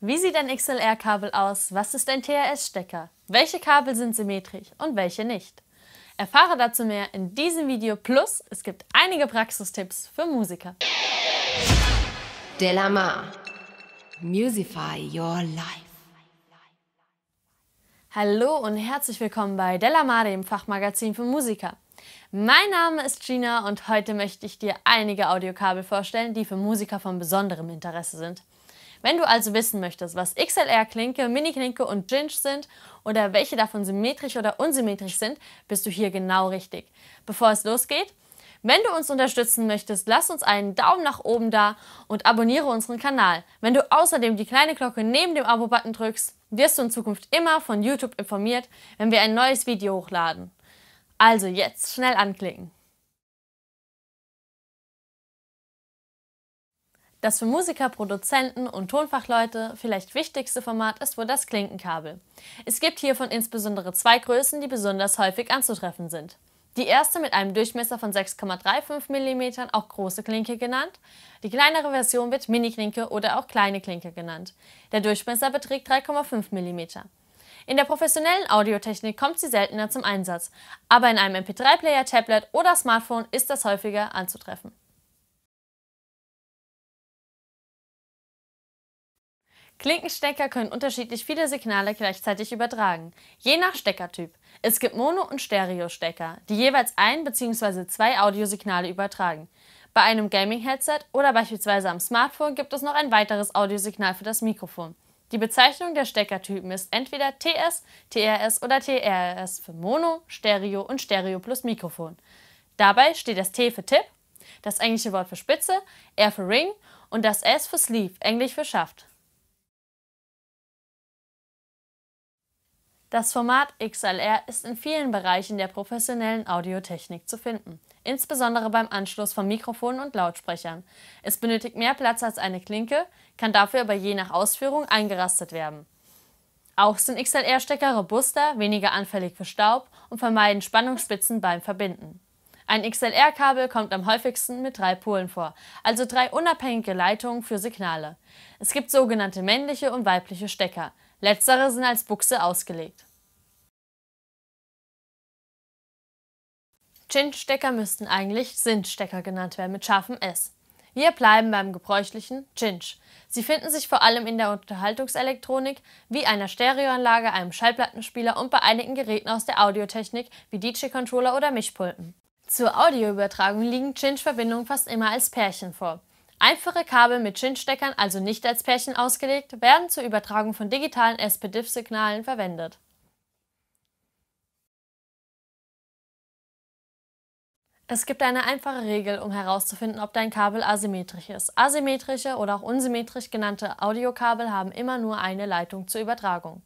Wie sieht ein XLR-Kabel aus? Was ist ein TRS-Stecker? Welche Kabel sind symmetrisch und welche nicht? Erfahre dazu mehr in diesem Video plus es gibt einige Praxistipps für Musiker. Delamar. Musify your life. Hallo und herzlich willkommen bei Delamar, dem Fachmagazin für Musiker. Mein Name ist Gina und heute möchte ich dir einige Audiokabel vorstellen, die für Musiker von besonderem Interesse sind. Wenn du also wissen möchtest, was XLR-Klinke, Mini-Klinke und Ginge sind oder welche davon symmetrisch oder unsymmetrisch sind, bist du hier genau richtig. Bevor es losgeht, wenn du uns unterstützen möchtest, lass uns einen Daumen nach oben da und abonniere unseren Kanal. Wenn du außerdem die kleine Glocke neben dem Abo-Button drückst, wirst du in Zukunft immer von YouTube informiert, wenn wir ein neues Video hochladen. Also jetzt schnell anklicken. Das für Musiker, Produzenten und Tonfachleute vielleicht wichtigste Format ist wohl das Klinkenkabel. Es gibt hiervon insbesondere zwei Größen, die besonders häufig anzutreffen sind. Die erste mit einem Durchmesser von 6,35 mm, auch große Klinke genannt. Die kleinere Version wird Mini-Klinke oder auch kleine Klinke genannt. Der Durchmesser beträgt 3,5 mm. In der professionellen Audiotechnik kommt sie seltener zum Einsatz, aber in einem MP3-Player, Tablet oder Smartphone ist das häufiger anzutreffen. Klinkenstecker können unterschiedlich viele Signale gleichzeitig übertragen, je nach Steckertyp. Es gibt Mono- und Stereo-Stecker, die jeweils ein bzw. zwei Audiosignale übertragen. Bei einem Gaming-Headset oder beispielsweise am Smartphone gibt es noch ein weiteres Audiosignal für das Mikrofon. Die Bezeichnung der Steckertypen ist entweder TS, TRS oder TRS für Mono, Stereo und Stereo plus Mikrofon. Dabei steht das T für Tip, das englische Wort für Spitze, R für Ring und das S für Sleeve, englisch für Schaft. Das Format XLR ist in vielen Bereichen der professionellen Audiotechnik zu finden, insbesondere beim Anschluss von Mikrofonen und Lautsprechern. Es benötigt mehr Platz als eine Klinke, kann dafür aber je nach Ausführung eingerastet werden. Auch sind XLR-Stecker robuster, weniger anfällig für Staub und vermeiden Spannungsspitzen beim Verbinden. Ein XLR-Kabel kommt am häufigsten mit drei Polen vor, also drei unabhängige Leitungen für Signale. Es gibt sogenannte männliche und weibliche Stecker. Letztere sind als Buchse ausgelegt. Chin-Stecker müssten eigentlich Sind-Stecker genannt werden mit scharfem S. Wir bleiben beim gebräuchlichen Cinch. Sie finden sich vor allem in der Unterhaltungselektronik, wie einer Stereoanlage, einem Schallplattenspieler und bei einigen Geräten aus der Audiotechnik wie DJ-Controller oder Mischpulpen. Zur Audioübertragung liegen Cinch-Verbindungen fast immer als Pärchen vor. Einfache Kabel mit Schindsteckern, also nicht als Pärchen ausgelegt, werden zur Übertragung von digitalen SPDIF-Signalen verwendet. Es gibt eine einfache Regel, um herauszufinden, ob dein Kabel asymmetrisch ist. Asymmetrische oder auch unsymmetrisch genannte Audiokabel haben immer nur eine Leitung zur Übertragung.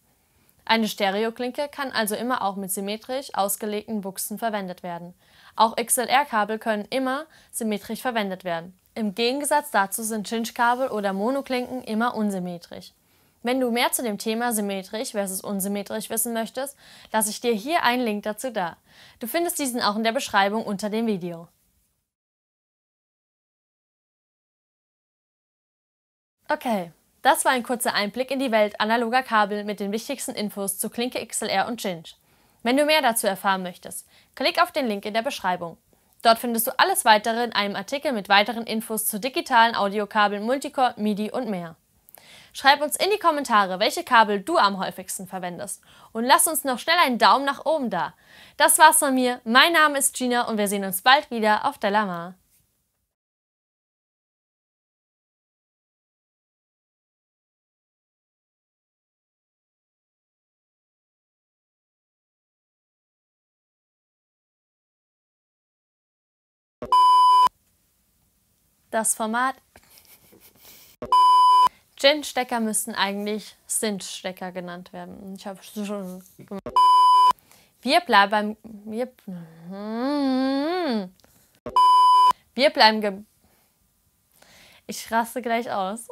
Eine Stereoklinke kann also immer auch mit symmetrisch ausgelegten Buchsen verwendet werden. Auch XLR-Kabel können immer symmetrisch verwendet werden. Im Gegensatz dazu sind Cinch-Kabel oder Monoklinken immer unsymmetrisch. Wenn du mehr zu dem Thema symmetrisch versus unsymmetrisch wissen möchtest, lasse ich dir hier einen Link dazu da. Du findest diesen auch in der Beschreibung unter dem Video. Okay, das war ein kurzer Einblick in die Welt analoger Kabel mit den wichtigsten Infos zu Klinke XLR und Ginge. Wenn du mehr dazu erfahren möchtest, klick auf den Link in der Beschreibung. Dort findest du alles weitere in einem Artikel mit weiteren Infos zu digitalen Audiokabeln, Multicore, MIDI und mehr. Schreib uns in die Kommentare, welche Kabel du am häufigsten verwendest und lass uns noch schnell einen Daumen nach oben da. Das war's von mir, mein Name ist Gina und wir sehen uns bald wieder auf Delamar. das Format Gin-Stecker müssten eigentlich Cinch-Stecker genannt werden. Ich habe schon Wir bleiben wir, wir bleiben ge Ich raste gleich aus.